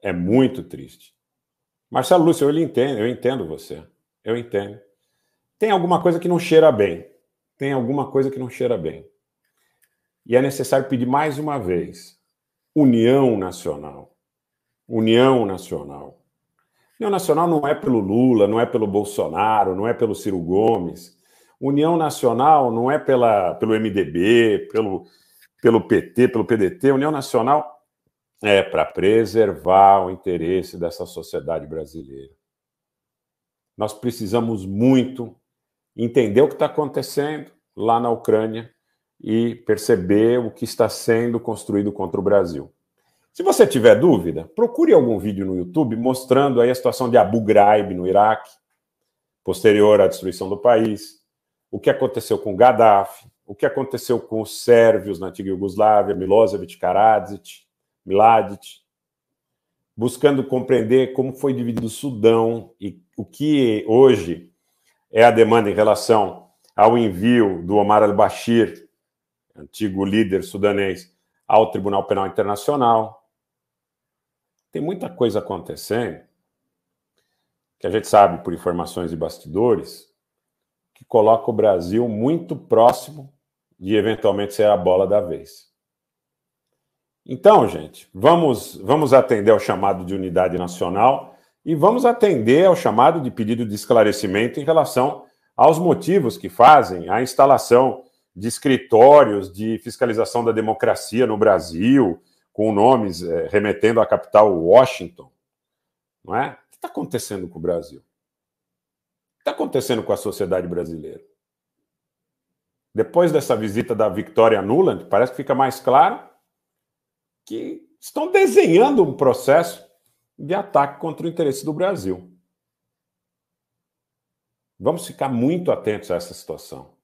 É muito triste. Marcelo Lúcio, eu entendo, eu entendo você. Eu entendo. Tem alguma coisa que não cheira bem. Tem alguma coisa que não cheira bem. E é necessário pedir mais uma vez: união nacional. União nacional. União nacional não é pelo Lula, não é pelo Bolsonaro, não é pelo Ciro Gomes. União nacional não é pela, pelo MDB, pelo, pelo PT, pelo PDT. União nacional é para preservar o interesse dessa sociedade brasileira. Nós precisamos muito entender o que está acontecendo lá na Ucrânia e perceber o que está sendo construído contra o Brasil. Se você tiver dúvida, procure algum vídeo no YouTube mostrando aí a situação de Abu Ghraib no Iraque, posterior à destruição do país, o que aconteceu com Gaddafi, o que aconteceu com os sérvios na antiga Iugoslávia, Milosevic, Karadzic, Mladic, buscando compreender como foi dividido o Sudão e o que hoje é a demanda em relação ao envio do Omar al-Bashir, antigo líder sudanês, ao Tribunal Penal Internacional. Tem muita coisa acontecendo que a gente sabe por informações de bastidores que coloca o Brasil muito próximo de eventualmente ser a bola da vez. Então, gente, vamos, vamos atender ao chamado de unidade nacional e vamos atender ao chamado de pedido de esclarecimento em relação aos motivos que fazem a instalação de escritórios de fiscalização da democracia no Brasil, com nomes é, remetendo à capital Washington. Não é? O que está acontecendo com o Brasil? O que está acontecendo com a sociedade brasileira? Depois dessa visita da Victoria Nuland, parece que fica mais claro que estão desenhando um processo de ataque contra o interesse do Brasil. Vamos ficar muito atentos a essa situação.